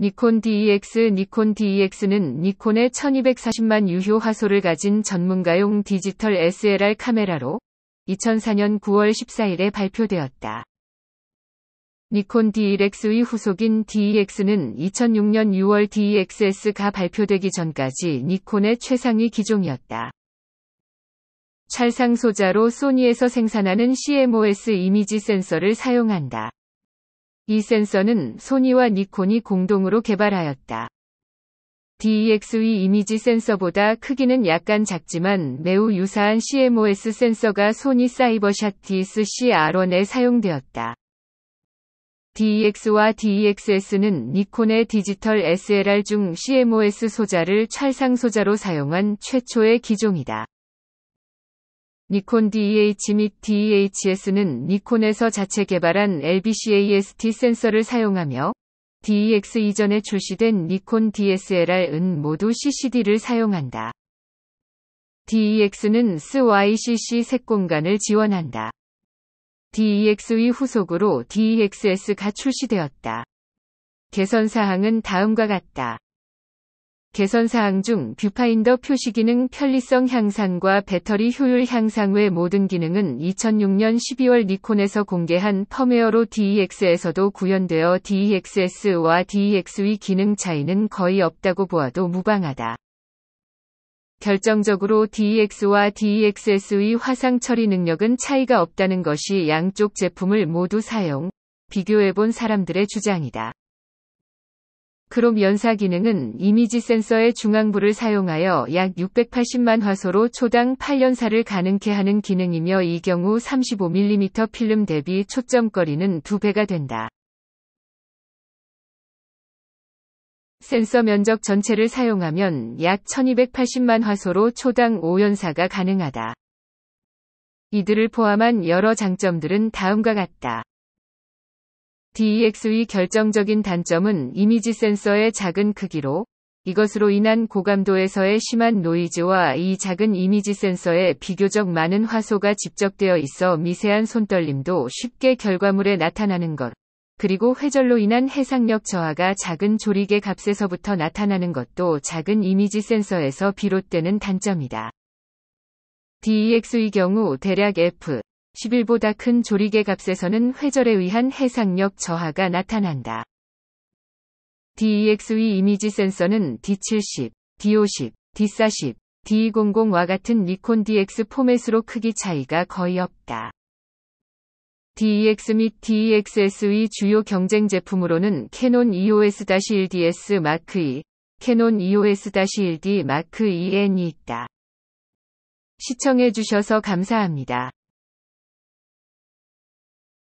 니콘 d e x 니콘 d e x 는 니콘의 1240만 유효 화소를 가진 전문가용 디지털 SLR 카메라로 2004년 9월 14일에 발표되었다. 니콘 DX의 e 후속인 DX는 2006년 6월 DXS가 발표되기 전까지 니콘의 최상위 기종이었다. 찰상 소자로 소니에서 생산하는 CMOS 이미지 센서를 사용한다. 이 센서는 소니와 니콘이 공동으로 개발하였다. DXE e 이미지 센서보다 크기는 약간 작지만 매우 유사한 CMOS 센서가 소니 사이버샷 DSCR1에 사용되었다. DX와 e DXS는 e 니콘의 디지털 SLR 중 CMOS 소자를 찰상 소자로 사용한 최초의 기종이다. 니콘 DEH 및 DEHS는 니콘에서 자체 개발한 LBCAST 센서를 사용하며 DEX 이전에 출시된 니콘 DSLR은 모두 CCD를 사용한다. DEX는 SYCC 색공간을 지원한다. DEX의 후속으로 DEXS가 출시되었다. 개선 사항은 다음과 같다. 개선 사항 중 뷰파인더 표시 기능 편리성 향상과 배터리 효율 향상 외 모든 기능은 2006년 12월 니콘에서 공개한 펌웨어로 DEX에서도 구현되어 DEXS와 d e x v 기능 차이는 거의 없다고 보아도 무방하다. 결정적으로 DEX와 DEXS의 화상 처리 능력은 차이가 없다는 것이 양쪽 제품을 모두 사용, 비교해본 사람들의 주장이다. 크롬 연사 기능은 이미지 센서의 중앙부를 사용하여 약 680만 화소로 초당 8연사를 가능케 하는 기능이며 이 경우 35mm 필름 대비 초점거리는 2배가 된다. 센서 면적 전체를 사용하면 약 1280만 화소로 초당 5연사가 가능하다. 이들을 포함한 여러 장점들은 다음과 같다. DEX의 결정적인 단점은 이미지 센서의 작은 크기로 이것으로 인한 고감도에서의 심한 노이즈와 이 작은 이미지 센서에 비교적 많은 화소가 집적되어 있어 미세한 손떨림도 쉽게 결과물에 나타나는 것. 그리고 회절로 인한 해상력 저하가 작은 조리개 값에서부터 나타나는 것도 작은 이미지 센서에서 비롯되는 단점이다. DEX의 경우 대략 F, 10일보다 큰 조리개 값에서는 회절에 의한 해상력 저하가 나타난다. DEXE 이미지 센서는 D70, D50, D40, D200와 같은 니콘 DX 포맷으로 크기 차이가 거의 없다. DEX 및 DEXS의 주요 경쟁 제품으로는 캐논 EOS-1DS 마크 E, 캐논 EOS-1D 마크 EN이 있다. 시청해주셔서 감사합니다.